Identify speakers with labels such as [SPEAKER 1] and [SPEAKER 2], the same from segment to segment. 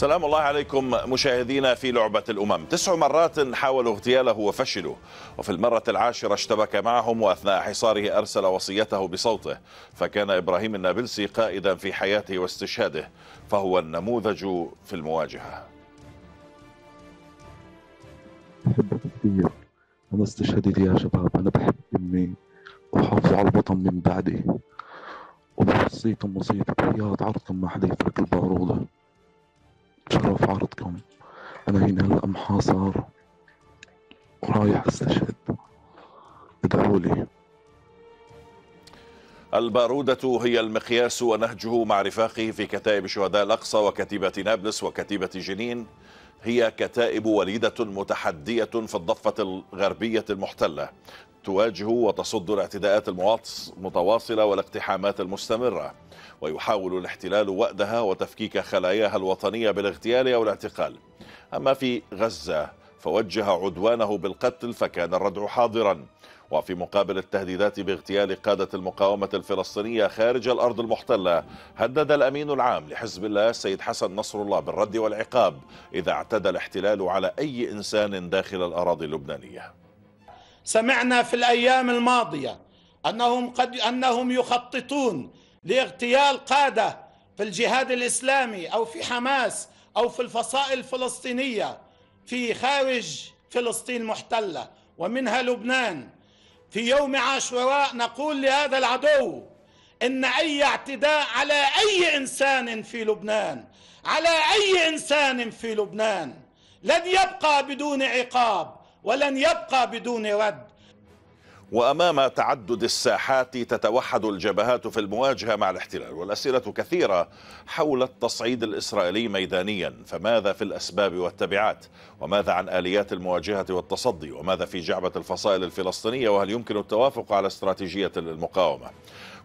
[SPEAKER 1] سلام الله عليكم مشاهدينا في لعبة الأمم تسع مرات حاولوا اغتياله وفشلوا وفي المرة العاشرة اشتبك معهم وأثناء حصاره أرسل وصيته بصوته فكان إبراهيم النابلسي قائدا في حياته واستشهاده فهو النموذج في المواجهة
[SPEAKER 2] بحبك كثير أنا استشهدت يا شباب أنا بحب أمي وحافظ على الوطن من بعدي وبوصيتهم وصية بحياة عرضكم ما حدا يفرق البارودة تشرف عرضكم أنا هنا هلأ محاصر ورايح أستشهد ادعوا لي
[SPEAKER 1] البارودة هي المقياس ونهجه مع رفاقه في كتائب شهداء الأقصى وكتيبة نابلس وكتيبة جنين هي كتائب وليدة متحدية في الضفة الغربية المحتلة تواجه وتصد الاعتداءات المتواصلة والاقتحامات المستمرة ويحاول الاحتلال وأدها وتفكيك خلاياها الوطنية بالاغتيال أو الاعتقال أما في غزة فوجه عدوانه بالقتل فكان الردع حاضرا وفي مقابل التهديدات باغتيال قادة المقاومة الفلسطينية خارج الأرض المحتلة هدد الأمين العام لحزب الله السيد حسن نصر الله بالرد والعقاب إذا اعتدى الاحتلال على أي إنسان داخل الأراضي اللبنانية سمعنا في الأيام
[SPEAKER 3] الماضية أنهم, قد أنهم يخططون لاغتيال قادة في الجهاد الإسلامي أو في حماس أو في الفصائل الفلسطينية في خارج فلسطين محتلة ومنها لبنان في يوم عاشوراء نقول لهذا العدو ان اي اعتداء على اي انسان في لبنان على اي انسان في لبنان لن يبقى بدون عقاب ولن يبقى بدون رد
[SPEAKER 1] وأمام تعدد الساحات تتوحد الجبهات في المواجهة مع الاحتلال والأسئلة كثيرة حول التصعيد الإسرائيلي ميدانيا فماذا في الأسباب والتبعات وماذا عن آليات المواجهة والتصدي وماذا في جعبة الفصائل الفلسطينية وهل يمكن التوافق على استراتيجية المقاومة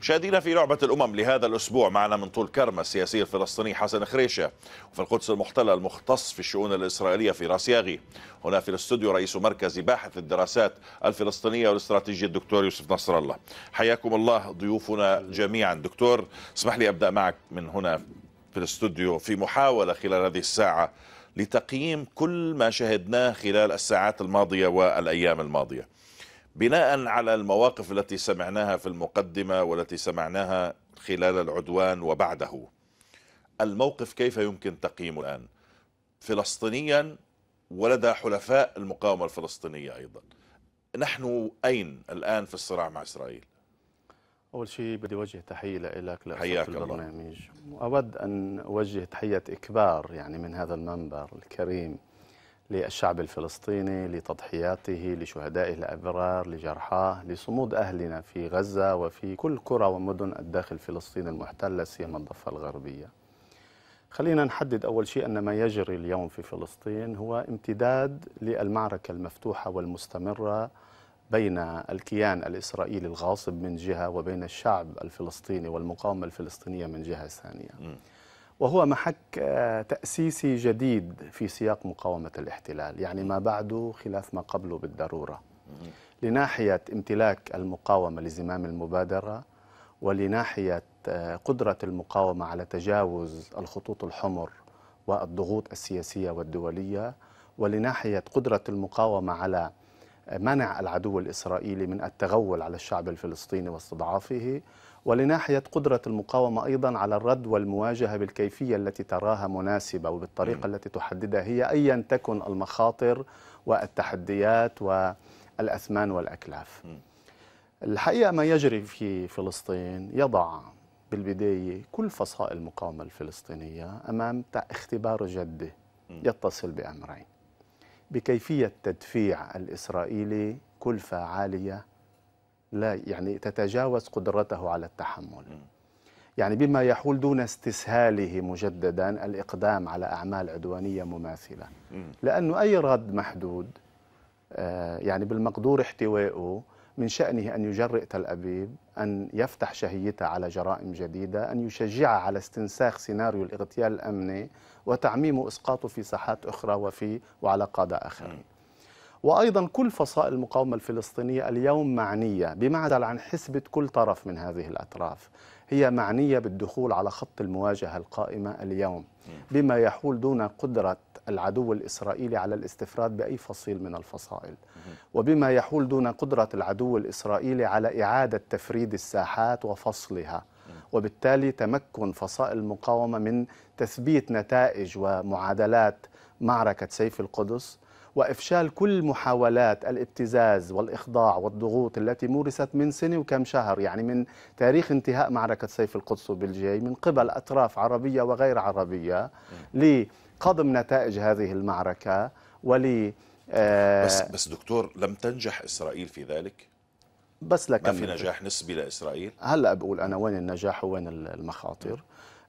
[SPEAKER 1] مشاهدينا في لعبة الأمم لهذا الأسبوع معنا من طول كرم السياسي الفلسطيني حسن خريشة وفي القدس المحتلة المختص في الشؤون الإسرائيلية في راس ياغي هنا في الاستوديو رئيس مركز باحث الدراسات الفلسطينية والاستراتيجية الدكتور يوسف نصر الله حياكم الله ضيوفنا جميعا دكتور اسمح لي أبدأ معك من هنا في الاستوديو في محاولة خلال هذه الساعة لتقييم كل ما شهدناه خلال الساعات الماضية والأيام الماضية بناء على المواقف التي سمعناها في المقدمة والتي سمعناها خلال العدوان وبعده الموقف كيف يمكن تقييمه الآن فلسطينيا ولدى حلفاء المقاومة الفلسطينية أيضا نحن أين الآن
[SPEAKER 4] في الصراع مع إسرائيل؟ أول شيء بدي أوجه تحية لك حياك الله وأود أن أوجه تحية إكبار يعني من هذا المنبر الكريم للشعب الفلسطيني لتضحياته لشهدائه الأبرار لجرحاه لصمود أهلنا في غزة وفي كل قرى ومدن الداخل فلسطين المحتلة سيما الضفة الغربية خلينا نحدد أول شيء أن ما يجري اليوم في فلسطين هو امتداد للمعركة المفتوحة والمستمرة بين الكيان الإسرائيلي الغاصب من جهة وبين الشعب الفلسطيني والمقاومة الفلسطينية من جهة ثانية م. وهو محك آه، تأسيسي جديد في سياق مقاومة الاحتلال يعني ما بعده خلاف ما قبله بالضرورة لناحية امتلاك المقاومة لزمام المبادرة ولناحية آه، قدرة المقاومة على تجاوز الخطوط الحمر والضغوط السياسية والدولية ولناحية قدرة المقاومة على آه، منع العدو الإسرائيلي من التغول على الشعب الفلسطيني واستضعافه ولناحية قدرة المقاومة أيضا على الرد والمواجهة بالكيفية التي تراها مناسبة وبالطريقة التي تحددها هي أيا تكن المخاطر والتحديات والأثمان والأكلاف الحقيقة ما يجري في فلسطين يضع بالبداية كل فصائل المقاومة الفلسطينية أمام اختبار جدي يتصل بأمرين بكيفية تدفيع الإسرائيلي كلفة عالية لا يعني تتجاوز قدرته على التحمل يعني بما يحول دون استسهاله مجددا الإقدام على أعمال عدوانية مماثلة لأنه أي رد محدود آه، يعني بالمقدور احتوائه من شأنه أن يجرئ تل أبيب أن يفتح شهيتها على جرائم جديدة أن يشجعها على استنساخ سيناريو الاغتيال الأمني وتعميمه إسقاطه في ساحات أخرى وفي وعلى قادة آخرين وأيضا كل فصائل المقاومة الفلسطينية اليوم معنية بمعزل عن حسبة كل طرف من هذه الأطراف هي معنية بالدخول على خط المواجهة القائمة اليوم بما يحول دون قدرة العدو الإسرائيلي على الاستفراد بأي فصيل من الفصائل وبما يحول دون قدرة العدو الإسرائيلي على إعادة تفريد الساحات وفصلها وبالتالي تمكن فصائل المقاومة من تثبيت نتائج ومعادلات معركة سيف القدس وإفشال كل محاولات الابتزاز والإخضاع والضغوط التي مورست من سنة وكم شهر يعني من تاريخ انتهاء معركة سيف القدس وبالجي من قبل أطراف عربية وغير عربية لقضم نتائج هذه المعركة ولي آه بس بس دكتور لم تنجح إسرائيل في ذلك؟ بس لك ما في نجاح نسبي لإسرائيل؟ هلأ بقول أنا وين النجاح وين المخاطر؟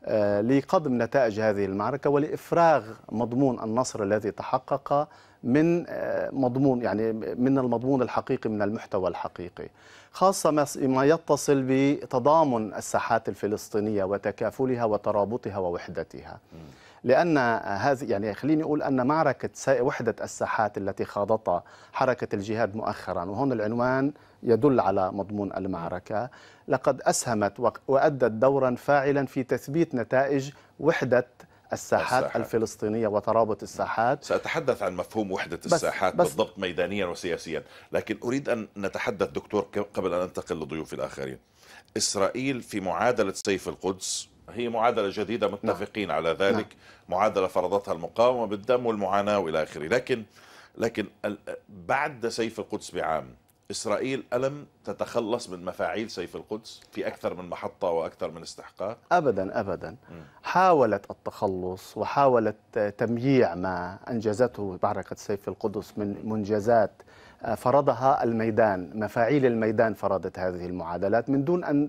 [SPEAKER 4] آه، لقضم نتائج هذه المعركة ولإفراغ مضمون النصر الذي تحقق من آه، مضمون يعني من المضمون الحقيقي من المحتوى الحقيقي خاصة ما يتصل بتضامن الساحات الفلسطينية وتكافلها وترابطها ووحدتها لأن هذه يعني خليني أقول أن معركة وحدة الساحات التي خاضتها حركة الجهاد مؤخرا وهون العنوان يدل على مضمون المعركة لقد أسهمت وأدت دورا فاعلا في تثبيت نتائج وحدة الساحات الساحة. الفلسطينية وترابط الساحات
[SPEAKER 1] نعم. سأتحدث عن مفهوم وحدة بس الساحات بس بالضبط ميدانيا وسياسيا لكن أريد أن نتحدث دكتور قبل أن أنتقل لضيوف الآخرين إسرائيل في معادلة سيف القدس هي معادلة جديدة نعم. متفقين نعم. على ذلك نعم. معادلة فرضتها المقاومة بالدم والمعاناة وإلى آخره لكن لكن بعد سيف القدس بعام إسرائيل ألم تتخلص من مفاعيل سيف القدس في أكثر من محطة وأكثر من استحقاق؟
[SPEAKER 4] أبدا أبدا حاولت التخلص وحاولت تمييع ما أنجزته معركة سيف القدس من منجزات فرضها الميدان مفاعيل الميدان فرضت هذه المعادلات من دون أن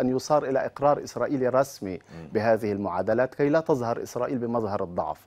[SPEAKER 4] أن يصار إلى إقرار إسرائيلي رسمي بهذه المعادلات كي لا تظهر إسرائيل بمظهر الضعف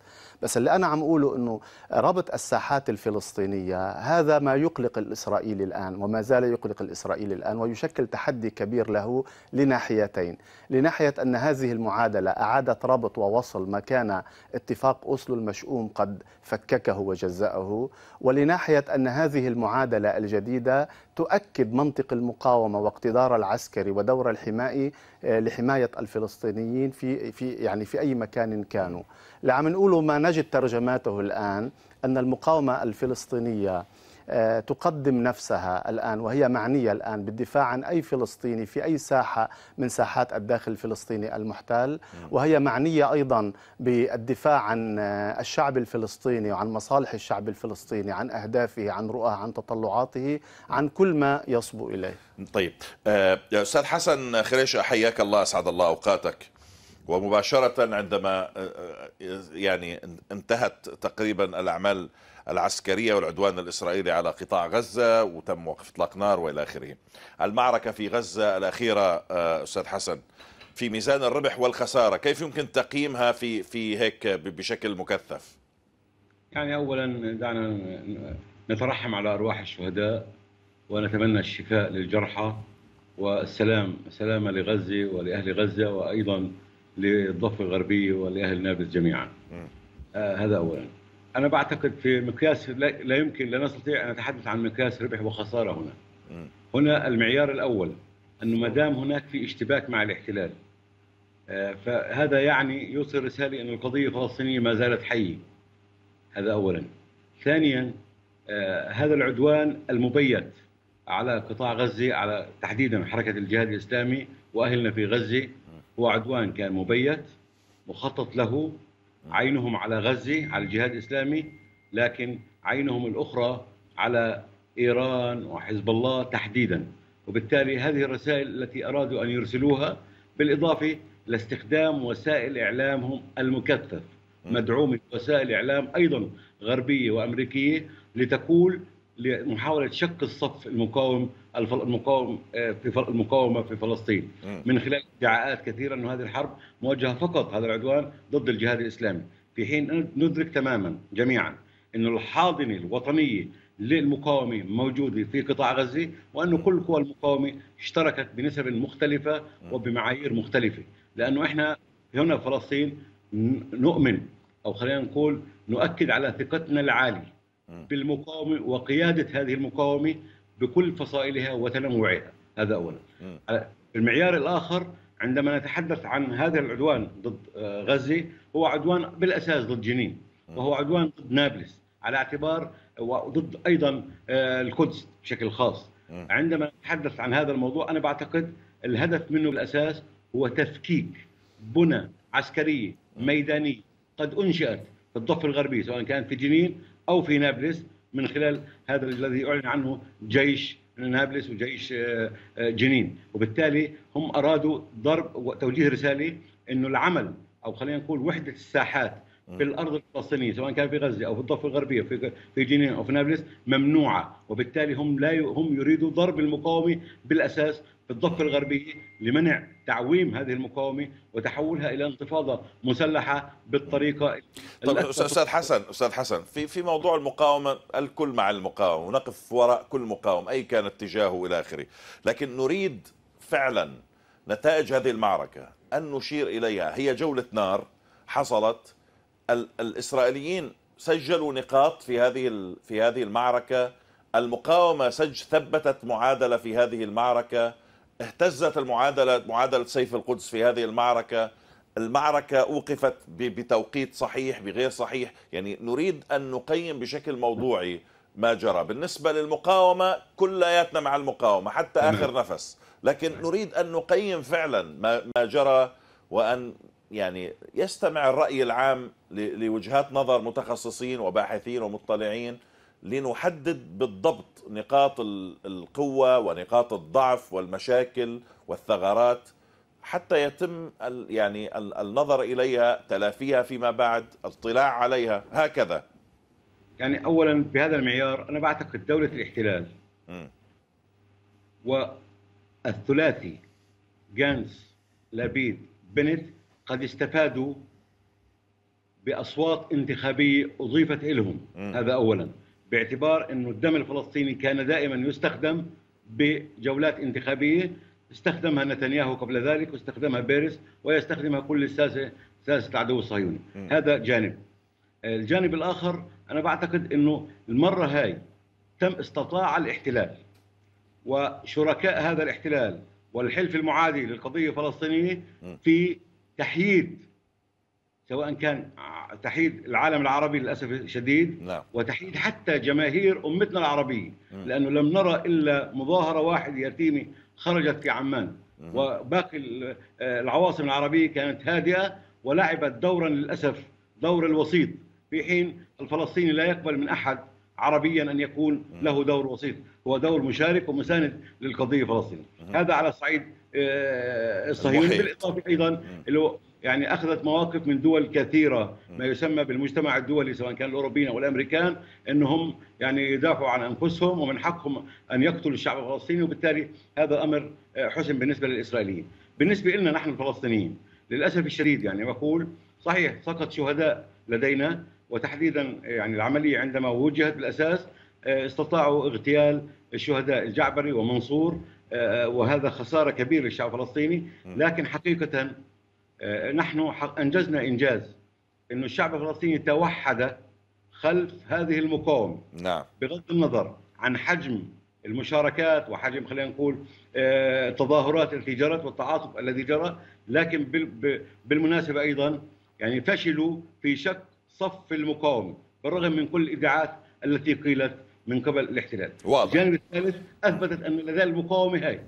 [SPEAKER 4] بس اللي أنا عم أقوله أنه ربط الساحات الفلسطينية هذا ما يقلق الإسرائيلي الآن وما زال يقلق الإسرائيلي الآن ويشكل تحدي كبير له لناحيتين لناحية أن هذه المعادلة أعادت ربط ووصل ما كان اتفاق أوسلو المشؤوم قد فككه وجزأه ولناحية أن هذه هذه المعادلة الجديدة تؤكد منطق المقاومة واقتدار العسكري ودور الحمائي آه، لحماية الفلسطينيين في في يعني في أي مكان كانوا. لعم عم نقوله ما نجد ترجماته الآن أن المقاومة الفلسطينية آه، تقدم نفسها الآن وهي معنية الآن بالدفاع عن أي فلسطيني في أي ساحة من ساحات الداخل الفلسطيني المحتل وهي معنية أيضا بالدفاع عن الشعب الفلسطيني وعن مصالح الشعب الفلسطيني عن أهدافه عن رؤاه عن تطلعاته عن كل ما يصبو إليه
[SPEAKER 1] طيب يا آه، أستاذ حسن خريشة حياك الله أسعد الله أوقاتك ومباشرة عندما آه، يعني انتهت تقريبا الأعمال العسكرية والعدوان الإسرائيلي على قطاع غزة وتم وقف اطلاق نار وإلى آخره المعركة في غزة الأخيرة آه، أستاذ حسن في ميزان الربح والخسارة كيف يمكن تقييمها في في هيك بشكل مكثف
[SPEAKER 3] يعني أولا دعنا نترحم على أرواح الشهداء ونتمنى الشفاء للجرحى والسلام سلامة لغزة ولأهل غزة وأيضا للضفة الغربية ولأهل نابلس جميعا آه هذا أولا انا بعتقد في مقياس لا يمكن لا نستطيع ان نتحدث عن مقياس ربح وخساره هنا. هنا المعيار الاول انه ما دام هناك في اشتباك مع الاحتلال آه، فهذا يعني يوصل رساله ان القضيه الفلسطينيه ما زالت حيه. هذا اولا. ثانيا آه، هذا العدوان المبيت على قطاع غزه على تحديدا حركه الجهاد الاسلامي واهلنا في غزه هو عدوان كان مبيت مخطط له عينهم على غزة على الجهاد الإسلامي لكن عينهم الأخرى على إيران وحزب الله تحديدا وبالتالي هذه الرسائل التي أرادوا أن يرسلوها بالإضافة لاستخدام وسائل إعلامهم المكثف مدعومة وسائل إعلام أيضا غربية وأمريكية لتقول لمحاوله شق الصف المقاوم المقاوم آه، في المقاومه في فلسطين من خلال ادعاءات كثيره ان هذه الحرب موجهه فقط هذا العدوان ضد الجهاد الاسلامي في حين ندرك تماما جميعا أن الحاضنه الوطنيه للمقاومه موجوده في قطاع غزه وأن كل قوى المقاومه اشتركت بنسب مختلفه وبمعايير مختلفه لانه احنا هنا في فلسطين نؤمن او خلينا نقول نؤكد على ثقتنا العاليه بالمقاومه وقياده هذه المقاومه بكل فصائلها وتنوعها هذا اولا المعيار الاخر عندما نتحدث عن هذا العدوان ضد آه، غزه هو عدوان بالاساس ضد جنين وهو عدوان ضد نابلس على اعتبار آه، وضد ايضا آه، القدس بشكل خاص عندما نتحدث عن هذا الموضوع انا بعتقد الهدف منه بالاساس هو تفكيك بنى عسكريه ميدانيه قد انشات في الضفه الغربيه سواء كانت في جنين او في نابلس من خلال هذا الذي اعلن عنه جيش نابلس وجيش آه، آه، جنين وبالتالي هم ارادوا ضرب وتوجيه رساله انه العمل او خلينا نقول وحده الساحات في الارض الفلسطينيه سواء كان في غزه او في الضفه الغربيه في في جنين او في نابلس ممنوعه وبالتالي هم لا ي... هم يريدوا ضرب المقاومه بالاساس في الضفة الغربية لمنع تعويم هذه المقاومة وتحولها إلى انتفاضة مسلحة بالطريقة طيب أستاذ
[SPEAKER 1] حسن أستاذ حسن في في موضوع المقاومة الكل مع المقاومة ونقف وراء كل مقاوم أي كان اتجاهه إلى آخره لكن نريد فعلا نتائج هذه المعركة أن نشير إليها هي جولة نار حصلت الإسرائيليين سجلوا نقاط في هذه في هذه المعركة المقاومة سج ثبتت معادلة في هذه المعركة اهتزت المعادلة معادلة سيف القدس في هذه المعركة المعركة أوقفت بتوقيت صحيح بغير صحيح يعني نريد أن نقيم بشكل موضوعي ما جرى بالنسبة للمقاومة كلياتنا مع المقاومة حتى آخر نفس لكن نريد أن نقيم فعلا ما جرى وأن يعني يستمع الرأي العام لوجهات نظر متخصصين وباحثين ومطلعين لنحدد بالضبط نقاط القوة ونقاط الضعف والمشاكل والثغرات حتى يتم يعني
[SPEAKER 3] النظر إليها تلافيها فيما بعد الاطلاع عليها هكذا يعني أولا بهذا المعيار أنا بعتقد دولة الاحتلال م. والثلاثي جانس لابيد بنت قد استفادوا باصوات انتخابيه اضيفت لهم م. هذا اولا باعتبار انه الدم الفلسطيني كان دائما يستخدم بجولات انتخابيه استخدمها نتنياهو قبل ذلك واستخدمها بيرس ويستخدمها كل الساسه ساسه العدو الصهيوني هذا جانب الجانب الاخر انا بعتقد انه المره هاي تم استطاع الاحتلال وشركاء هذا الاحتلال والحلف المعادي للقضيه الفلسطينيه في تحييد سواء كان تحييد العالم العربي للاسف الشديد نعم. وتحييد حتى جماهير امتنا العربيه م. لانه لم نرى الا مظاهره واحده يتيمه خرجت في عمان م. وباقي آه، العواصم العربيه كانت هادئه ولعبت دورا للاسف دور الوسيط في حين الفلسطيني لا يقبل من احد عربيا ان يكون له دور وسيط هو دور مشارك ومساند للقضيه الفلسطينيه هذا على الصعيد آه، الصهيوني بالاضافه ايضا يعني اخذت مواقف من دول كثيره ما يسمى بالمجتمع الدولي سواء كان الاوروبيين او الامريكان انهم يعني يدافعوا عن انفسهم ومن حقهم ان يقتلوا الشعب الفلسطيني وبالتالي هذا امر آه، حسن بالنسبه للاسرائيليين. بالنسبه لنا نحن الفلسطينيين للاسف الشديد يعني بقول صحيح سقط شهداء لدينا وتحديدا يعني العمليه عندما وجهت بالاساس آه، استطاعوا اغتيال الشهداء الجعبري ومنصور آه، وهذا خساره كبيره للشعب الفلسطيني لكن حقيقه آه، نحن انجزنا انجاز انه الشعب الفلسطيني توحد خلف هذه المقاومه نعم بغض النظر عن حجم المشاركات وحجم خلينا نقول آه، تظاهرات جرت والتعاطف الذي جرى لكن بالمناسبه ايضا يعني فشلوا في شق صف المقاومه بالرغم من كل الادعاءات التي قيلت من قبل الاحتلال واضح. الجانب الثالث اثبتت ان لدى المقاومه هي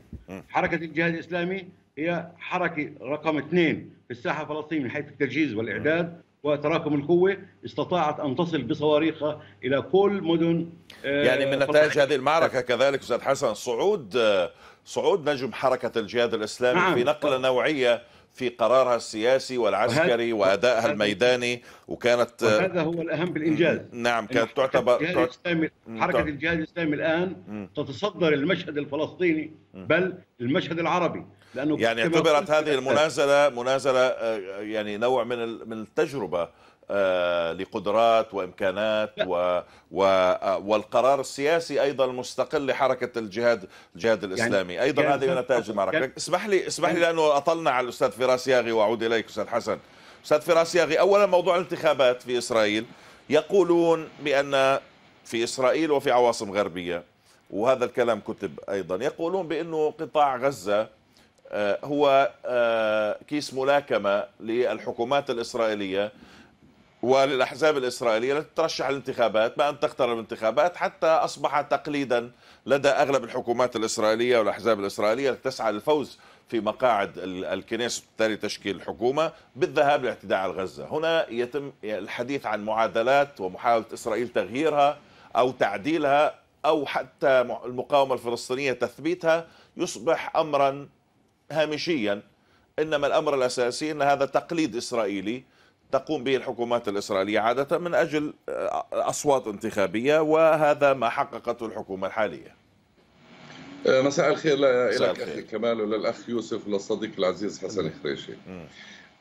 [SPEAKER 3] حركه الجهاد الاسلامي هي حركه رقم اثنين في الساحه الفلسطينيه من حيث التجهيز والاعداد آه. وتراكم القوة استطاعت أن تصل بصواريخها إلى كل مدن
[SPEAKER 1] آه، يعني من نتائج هذه المعركة كذلك أستاذ حسن صعود آه، صعود نجم حركة الجهاد الإسلامي نعم. في نقلة نوعية في قرارها السياسي والعسكري وأدائها الميداني وكانت هذا هو
[SPEAKER 3] الأهم بالإنجاز
[SPEAKER 1] نعم كانت تعتبر حركه, الجهاد
[SPEAKER 3] الإسلامي حركة الجهاد الإسلامي الآن تتصدر المشهد الفلسطيني بل المشهد العربي لانه يعني اعتبرت هذه المنازله
[SPEAKER 1] منازله آه، يعني نوع من من التجربه آه، لقدرات وامكانات و... و... آه، والقرار السياسي ايضا المستقل لحركه الجهاد الجهاد يعني الاسلامي يعني ايضا هذه نتائج المعركه اسمح لي اسمح لي يعني لانه اطلنا على الاستاذ فراس ياغي واعود اليك استاذ حسن استاذ فراس ياغي اولا موضوع الانتخابات في اسرائيل يقولون بان في اسرائيل وفي عواصم غربيه وهذا الكلام كتب ايضا يقولون بانه قطاع غزه آه، هو آه، كيس ملاكمة للحكومات الإسرائيلية وللأحزاب الإسرائيلية التي ترشح الانتخابات بأن تقترب الانتخابات حتى أصبح تقليدا لدى أغلب الحكومات الإسرائيلية والأحزاب الإسرائيلية التي تسعى للفوز في مقاعد الكنيسة وبالتالي تشكيل الحكومة بالذهاب لاعتداء على غزة هنا يتم الحديث عن معادلات ومحاولة إسرائيل تغييرها أو تعديلها أو حتى المقاومة الفلسطينية تثبيتها يصبح أمرا هامشيا إنما الأمر الأساسي أن هذا تقليد إسرائيلي تقوم به الحكومات الإسرائيلية عادة من أجل آه، أصوات انتخابية وهذا ما حققته الحكومة الحالية
[SPEAKER 2] آه، مساء الخير لك أخي كمال وللأخ يوسف وللصديق العزيز حسن خريشي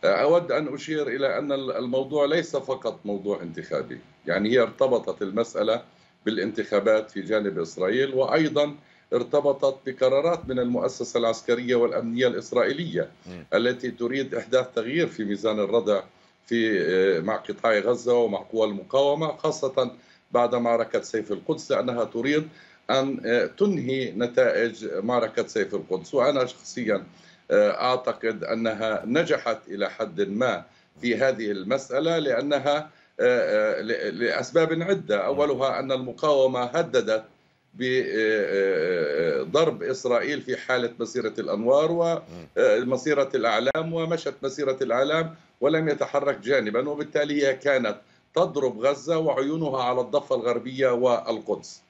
[SPEAKER 2] آه، أود أن أشير إلى أن الموضوع ليس فقط موضوع انتخابي يعني هي ارتبطت المسألة بالانتخابات في جانب إسرائيل وأيضا ارتبطت بقرارات من المؤسسة العسكرية والأمنية الإسرائيلية التي تريد إحداث تغيير في ميزان الردع في آه، مع قطاع غزة ومع قوى المقاومة خاصة بعد معركة سيف القدس لأنها تريد أن آه، تنهي نتائج معركة سيف القدس وأنا شخصيا آه، أعتقد أنها نجحت إلى حد ما في هذه المسألة لأنها لأسباب عدة أولها أن المقاومة هددت بضرب إسرائيل في حالة مسيرة الأنوار ومسيرة الأعلام ومشت مسيرة الأعلام ولم يتحرك جانبا وبالتالي هي كانت تضرب غزة وعيونها على الضفة الغربية والقدس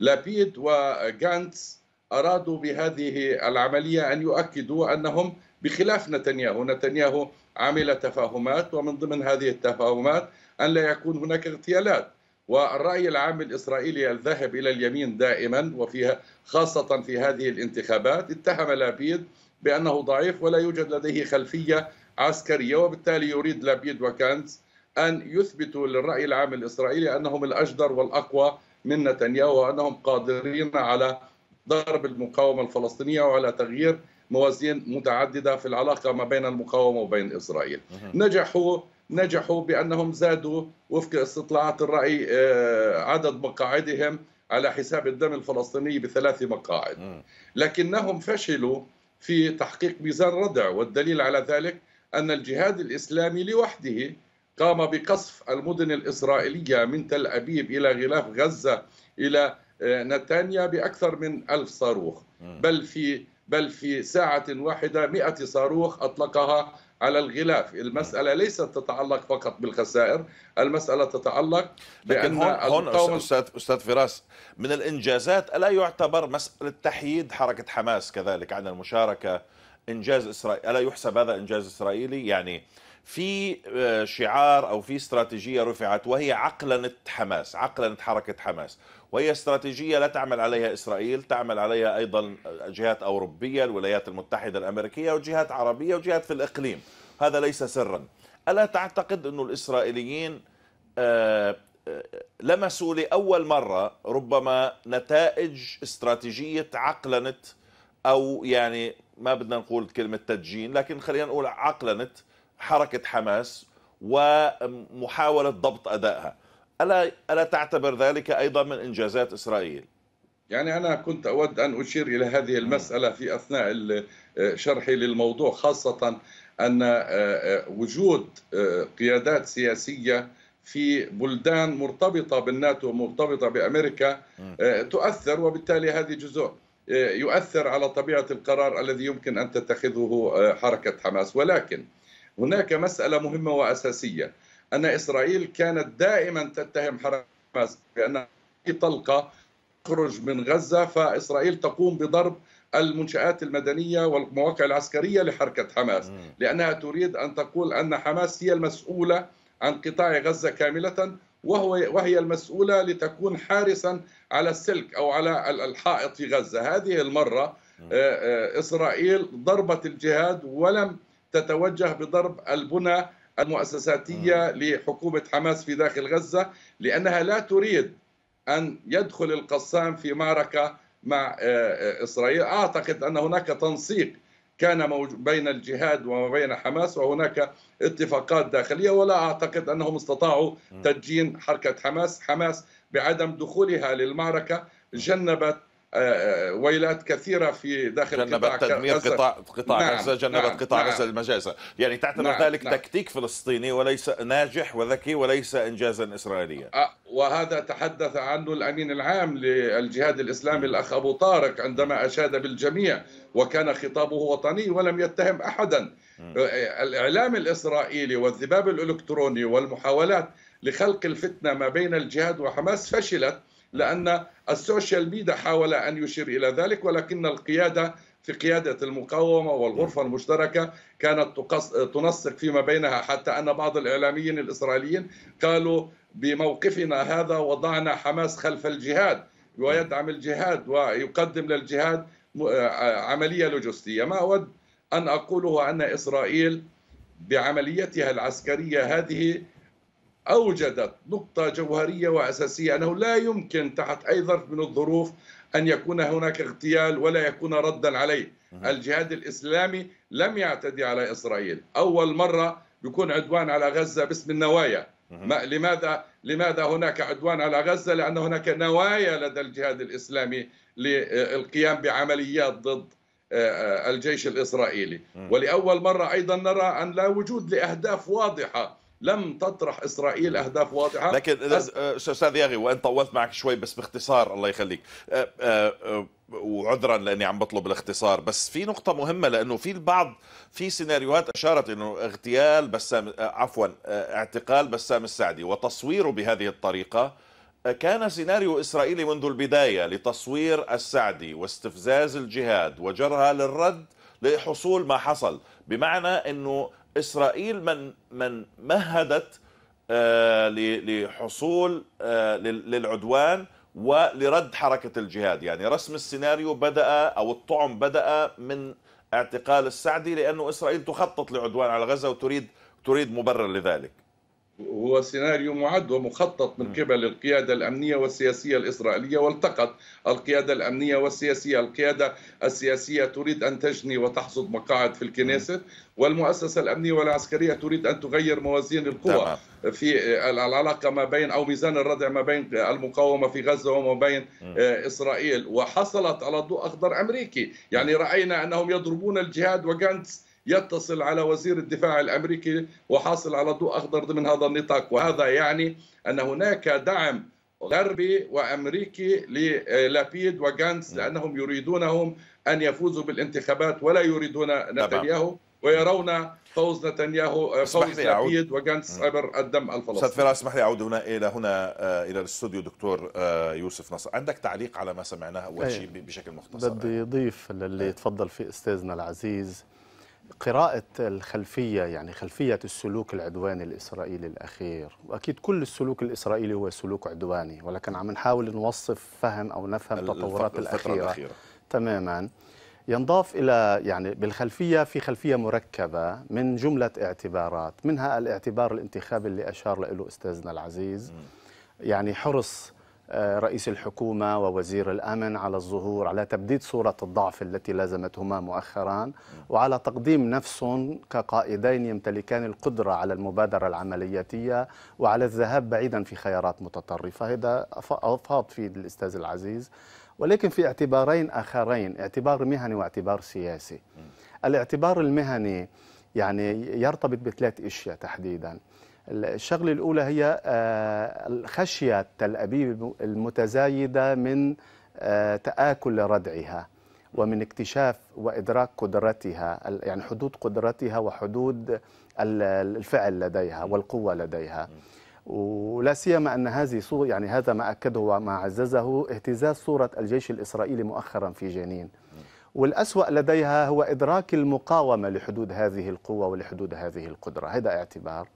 [SPEAKER 2] لابيد وغانتس أرادوا بهذه العملية أن يؤكدوا أنهم بخلاف نتنياهو نتنياهو عمل تفاهمات ومن ضمن هذه التفاهمات أن لا يكون هناك اغتيالات والرأي العام الإسرائيلي الذاهب إلى اليمين دائما وفيها خاصة في هذه الانتخابات اتهم لابيد بأنه ضعيف ولا يوجد لديه خلفية عسكرية وبالتالي يريد لابيد وكانز أن يثبتوا للرأي العام الإسرائيلي أنهم الأجدر والأقوى من نتنياهو وأنهم قادرين على ضرب المقاومة الفلسطينية وعلى تغيير موازين متعددة في العلاقة ما بين المقاومة وبين إسرائيل نجحوا نجحوا بأنهم زادوا وفق استطلاعات الرأي آه، عدد مقاعدهم على حساب الدم الفلسطيني بثلاث مقاعد لكنهم فشلوا في تحقيق ميزان ردع والدليل على ذلك أن الجهاد الإسلامي لوحده قام بقصف المدن الإسرائيلية من تل أبيب إلى غلاف غزة إلى آه، نتانيا بأكثر من ألف صاروخ بل في بل في ساعة واحدة مئة صاروخ أطلقها على الغلاف المسألة ليست تتعلق فقط بالخسائر المسألة تتعلق بأن هون, هون أستاذ,
[SPEAKER 1] أستاذ فراس من الإنجازات ألا يعتبر مسألة تحييد حركة حماس كذلك عن المشاركة إنجاز إسرائيلي ألا يحسب هذا إنجاز إسرائيلي يعني في آه، شعار او في استراتيجيه رفعت وهي عقلنه حماس، عقلنه حركه حماس، وهي استراتيجيه لا تعمل عليها اسرائيل، تعمل عليها ايضا جهات اوروبيه، الولايات المتحده الامريكيه وجهات عربيه وجهات في الاقليم، هذا ليس سرا. الا تعتقد انه الاسرائيليين آه، آه، لمسوا لاول مره ربما نتائج استراتيجيه عقلنه او يعني ما بدنا نقول كلمه تدجين، لكن خلينا نقول عقلنه حركه حماس ومحاوله ضبط ادائها الا الا تعتبر ذلك
[SPEAKER 2] ايضا من انجازات اسرائيل يعني انا كنت اود ان اشير الى هذه المساله في اثناء شرحي للموضوع خاصه ان آه، آه، وجود آه، قيادات سياسيه في بلدان مرتبطه بالناتو مرتبطه بامريكا تؤثر وبالتالي هذه جزء يؤثر على طبيعه القرار الذي يمكن ان تتخذه حركه حماس ولكن هناك مسألة مهمة وأساسية أن إسرائيل كانت دائما تتهم حماس بأن أي طلقة تخرج من غزة فإسرائيل تقوم بضرب المنشآت المدنية والمواقع العسكرية لحركة حماس لأنها تريد أن تقول أن حماس هي المسؤولة عن قطاع غزة كاملة وهو وهي المسؤولة لتكون حارسا على السلك أو على الحائط في غزة هذه المرة آه، آه، إسرائيل ضربت الجهاد ولم تتوجه بضرب البنى المؤسساتيه لحكومه حماس في داخل غزه لانها لا تريد ان يدخل القسام في معركه مع آه، آه، اسرائيل، اعتقد ان هناك تنسيق كان بين الجهاد وما بين حماس وهناك اتفاقات داخليه ولا اعتقد انهم استطاعوا تدجين حركه حماس، حماس بعدم دخولها للمعركه جنبت آه، آه، ويلات كثيره في داخل جنبت تدمير قطاع قطاع نعم غزه جنبت نعم قطاع نعم غزه
[SPEAKER 1] المجازر يعني تعتبر نعم ذلك نعم
[SPEAKER 2] تكتيك فلسطيني وليس ناجح وذكي وليس انجازا اسرائيليا آه، وهذا تحدث عنه الامين العام للجهاد الاسلامي الاخ ابو طارق عندما اشاد بالجميع وكان خطابه وطني ولم يتهم احدا الاعلام الاسرائيلي والذباب الالكتروني والمحاولات لخلق الفتنه ما بين الجهاد وحماس فشلت لأن السوشيال ميديا حاول أن يشير إلى ذلك ولكن القيادة في قيادة المقاومة والغرفة المشتركة كانت تنسق فيما بينها حتى أن بعض الإعلاميين الإسرائيليين قالوا بموقفنا هذا وضعنا حماس خلف الجهاد ويدعم الجهاد ويقدم للجهاد آه، عملية لوجستية ما أود أن أقوله أن إسرائيل بعمليتها العسكرية هذه أوجدت نقطة جوهرية وأساسية أنه لا يمكن تحت أي ظرف من الظروف أن يكون هناك اغتيال ولا يكون ردا عليه الجهاد الإسلامي لم يعتدي على إسرائيل أول مرة يكون عدوان على غزة باسم النوايا ما لماذا لماذا هناك عدوان على غزة لأن هناك نوايا لدى الجهاد الإسلامي للقيام بعمليات ضد آه، آه، الجيش الإسرائيلي ولأول مرة أيضا نرى أن لا وجود لأهداف واضحة لم تطرح اسرائيل اهداف واضحه لكن آه، استاذ ياغي وان طولت
[SPEAKER 1] معك شوي بس باختصار الله يخليك آه، آه، وعذرا لاني عم بطلب الاختصار بس في نقطه مهمه لانه في البعض في سيناريوهات اشارت انه اغتيال بسام عفوا اعتقال بسام السعدي وتصويره بهذه الطريقه كان سيناريو اسرائيلي منذ البدايه لتصوير السعدي واستفزاز الجهاد وجرها للرد لحصول ما حصل بمعنى انه اسرائيل من من مهدت آه، لحصول آه، للعدوان ولرد حركه الجهاد يعني رسم السيناريو بدا او الطعم بدا من اعتقال السعدي لانه اسرائيل تخطط لعدوان على غزه وتريد تريد
[SPEAKER 2] مبرر لذلك هو سيناريو معد ومخطط من قبل القيادة الأمنية والسياسية الإسرائيلية والتقط القيادة الأمنية والسياسية القيادة السياسية تريد أن تجني وتحصد مقاعد في الكنيسة والمؤسسة الأمنية والعسكرية تريد أن تغير موازين القوى في العلاقة ما بين أو ميزان الردع ما بين المقاومة في غزة وما بين آه، إسرائيل وحصلت على ضوء أخضر أمريكي يعني رأينا أنهم يضربون الجهاد وغانتس يتصل على وزير الدفاع الامريكي وحاصل على ضوء اخضر ضمن هذا النطاق وهذا يعني ان هناك دعم غربي وامريكي للابيد وغانس نعم. لانهم يريدونهم ان يفوزوا بالانتخابات ولا يريدون نعم. نتنياهو ويرون فوز نتنياهو فوز لابيد وغانس عبر الدم الفلسطيني استاذ فراس اسمح
[SPEAKER 1] لي اعود هنا الى هنا آه، الى الاستوديو دكتور آه، يوسف نصر عندك تعليق على ما سمعناه اول شيء بشكل مختصر
[SPEAKER 4] بدي اضيف يعني. للي إيه. تفضل فيه استاذنا العزيز قراءة الخلفية يعني خلفية السلوك العدواني الإسرائيلي الأخير وأكيد كل السلوك الإسرائيلي هو سلوك عدواني ولكن عم نحاول نوصف فهم أو نفهم التطورات الأخيرة, الأخيرة تماما ينضاف إلى يعني بالخلفية في خلفية مركبة من جملة اعتبارات منها الاعتبار الانتخابي اللي أشار له أستاذنا العزيز يعني حرص رئيس الحكومة ووزير الأمن على الظهور على تبديد صورة الضعف التي لازمتهما مؤخرا وعلى تقديم نفس كقائدين يمتلكان القدرة على المبادرة العملياتية وعلى الذهاب بعيدا في خيارات متطرفة هذا أفاض فيه الأستاذ العزيز ولكن في اعتبارين آخرين اعتبار مهني واعتبار سياسي الاعتبار المهني يعني يرتبط بثلاث اشياء تحديدا الشغله الاولى هي آه، خشيه تل ابيب المتزايده من آه، تاكل ردعها ومن اكتشاف وادراك قدرتها يعني حدود قدرتها وحدود الفعل لديها والقوه لديها ولا سيما ان هذه صور يعني هذا ما اكده وما عززه اهتزاز صوره الجيش الاسرائيلي مؤخرا في جنين والأسوأ لديها هو إدراك المقاومة لحدود هذه القوة ولحدود هذه القدرة هذا اعتبار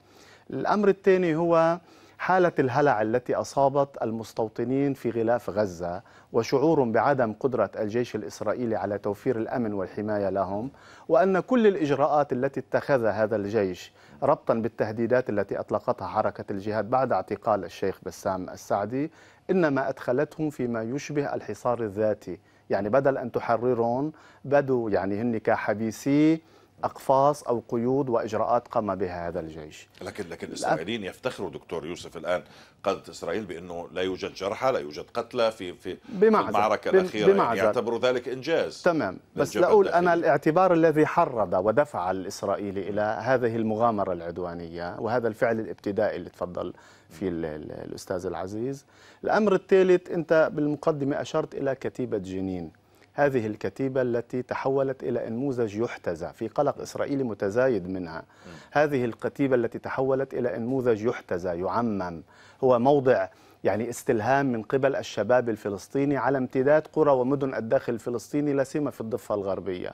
[SPEAKER 4] الأمر الثاني هو حالة الهلع التي أصابت المستوطنين في غلاف غزة وشعور بعدم قدرة الجيش الإسرائيلي على توفير الأمن والحماية لهم وأن كل الإجراءات التي اتخذها هذا الجيش ربطا بالتهديدات التي أطلقتها حركة الجهاد بعد اعتقال الشيخ بسام السعدي إنما أدخلتهم فيما يشبه الحصار الذاتي يعني بدل أن تحررهم بدوا يعني هن كحبيسي أقفاص أو قيود وإجراءات قام بها هذا الجيش
[SPEAKER 1] لكن لكن الإسرائيليين يفتخروا دكتور يوسف الآن قادة إسرائيل بأنه لا يوجد جرحى لا يوجد قتلى في في بمعزل. المعركة الأخيرة يعني بمعزل. يعني يعتبروا ذلك إنجاز
[SPEAKER 4] تمام بس لأقول أنا الاعتبار الذي حرض ودفع الإسرائيلي إلى هذه المغامرة العدوانية وهذا الفعل الابتدائي اللي تفضل في الأستاذ العزيز الأمر الثالث أنت بالمقدمة أشرت إلى كتيبة جنين هذه الكتيبة التي تحولت إلى أنموذج يحتذى في قلق إسرائيلي متزايد منها هذه الكتيبة التي تحولت إلى أنموذج يحتذى يعمم هو موضع يعني استلهام من قبل الشباب الفلسطيني على امتداد قرى ومدن الداخل الفلسطيني لا سيما في الضفة الغربية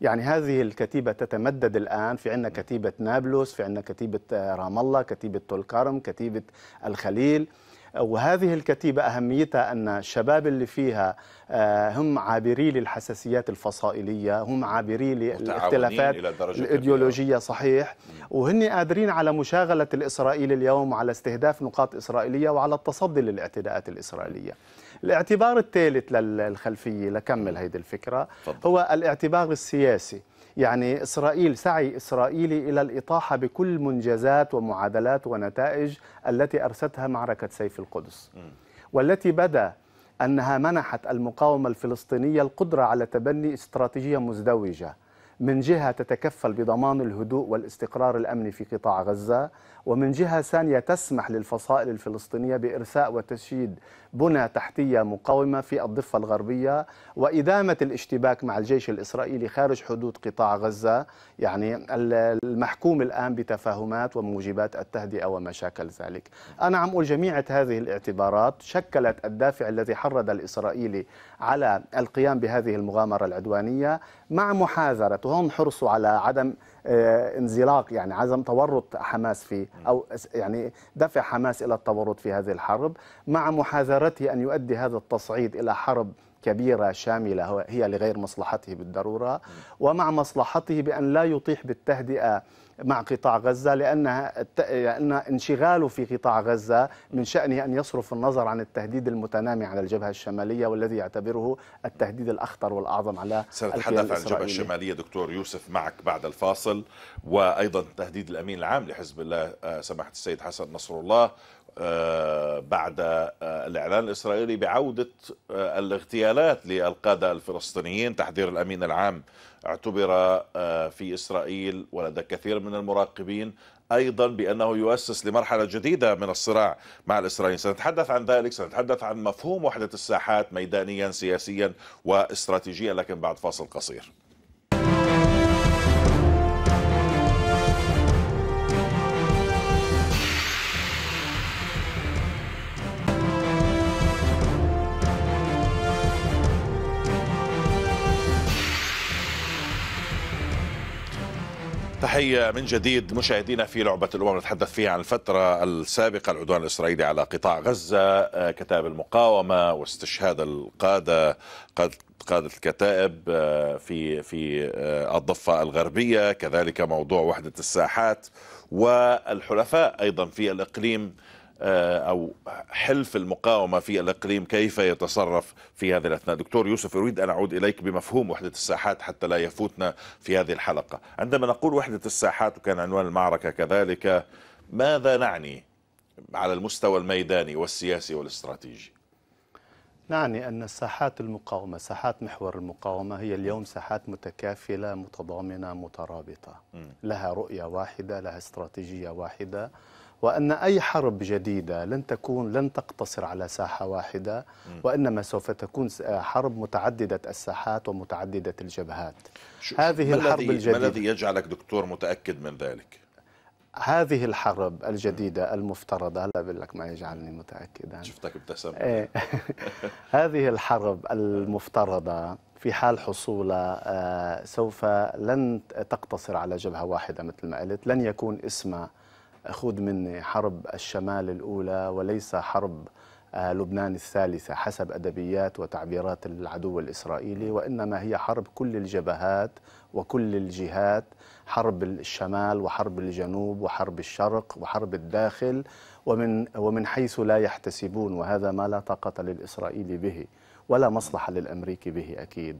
[SPEAKER 4] يعني هذه الكتيبة تتمدد الآن في عندنا كتيبة نابلس في عندنا كتيبة آه، رام الله كتيبة تولكرم كتيبة الخليل وهذه الكتيبة أهميتها أن الشباب اللي فيها آه، هم عابري للحساسيات الفصائلية هم عابري للاختلافات الإيديولوجية صحيح وهن قادرين على مشاغلة الإسرائيل اليوم على استهداف نقاط إسرائيلية وعلى التصدي للاعتداءات الإسرائيلية الاعتبار الثالث للخلفية لكمل هذه الفكرة هو الاعتبار السياسي يعني إسرائيل سعي إسرائيلي إلى الإطاحة بكل منجزات ومعادلات ونتائج التي أرستها معركة سيف القدس والتي بدا أنها منحت المقاومة الفلسطينية القدرة على تبني استراتيجية مزدوجة من جهة تتكفل بضمان الهدوء والاستقرار الأمني في قطاع غزة ومن جهة ثانية تسمح للفصائل الفلسطينية بإرساء وتشييد بنى تحتية مقاومة في الضفة الغربية وإدامة الاشتباك مع الجيش الإسرائيلي خارج حدود قطاع غزة يعني المحكوم الآن بتفاهمات وموجبات التهدئة ومشاكل ذلك أنا عم أقول جميع هذه الاعتبارات شكلت الدافع الذي حرض الإسرائيلي على القيام بهذه المغامرة العدوانية مع محاذرة وهم حرصوا على عدم آه، انزلاق يعني عزم تورط حماس فيه أو يعني دفع حماس إلى التورط في هذه الحرب مع محاذرته أن يؤدي هذا التصعيد إلى حرب كبيرة شاملة هي لغير مصلحته بالضرورة ومع مصلحته بأن لا يطيح بالتهدئة مع قطاع غزة لأنها لأن انشغاله في قطاع غزة من شأنه أن يصرف النظر عن التهديد المتنامي على الجبهة الشمالية والذي يعتبره التهديد الأخطر والأعظم على سنتحدث عن الجبهة الشمالية
[SPEAKER 1] دكتور يوسف معك بعد الفاصل وأيضا تهديد الأمين العام لحزب الله آه، سماحة السيد حسن نصر الله آه، بعد آه، الإعلان الإسرائيلي بعودة الاغتيالات للقادة الفلسطينيين تحذير الأمين العام اعتبر آه، في إسرائيل ولدى كثير من المراقبين أيضا بأنه يؤسس لمرحلة جديدة من الصراع مع الإسرائيليين سنتحدث عن ذلك سنتحدث عن مفهوم وحدة الساحات ميدانيا سياسيا واستراتيجيا لكن بعد فاصل قصير تحية من جديد مشاهدينا في لعبة الأمم نتحدث فيها عن الفترة السابقة العدوان الإسرائيلي على قطاع غزة آه، كتائب المقاومة واستشهاد القادة قادة الكتائب آه، في في آه، الضفة الغربية كذلك موضوع وحدة الساحات والحلفاء أيضا في الإقليم آه، أو حلف المقاومة في الإقليم كيف يتصرف في هذه الأثناء دكتور يوسف أريد أن أعود إليك بمفهوم وحدة الساحات حتى لا يفوتنا في هذه الحلقة عندما نقول وحدة الساحات وكان عنوان المعركة كذلك ماذا نعني على المستوى الميداني والسياسي والاستراتيجي
[SPEAKER 4] نعني أن ساحات المقاومة ساحات محور المقاومة هي اليوم ساحات متكافلة متضامنة مترابطة م. لها رؤية واحدة لها استراتيجية واحدة وأن أي حرب جديدة لن تكون لن تقتصر على ساحة واحدة وإنما سوف تكون آه، حرب متعددة الساحات ومتعددة الجبهات
[SPEAKER 1] هذه الحرب الجديدة ما الذي يجعلك دكتور متأكد من ذلك؟
[SPEAKER 4] هذه الحرب الجديدة المفترضة هلا بقول لك ما يجعلني متأكدا شفتك ابتسم إيه. هذه الحرب المفترضة في حال حصولها آه، سوف لن تقتصر على جبهة واحدة مثل ما قلت لن يكون اسمها خذ مني حرب الشمال الأولى وليس حرب آه، لبنان الثالثة حسب أدبيات وتعبيرات العدو الإسرائيلي وإنما هي حرب كل الجبهات وكل الجهات حرب الشمال وحرب الجنوب وحرب الشرق وحرب الداخل ومن, ومن حيث لا يحتسبون وهذا ما لا طاقة للإسرائيلي به ولا مصلحة للأمريكي به أكيد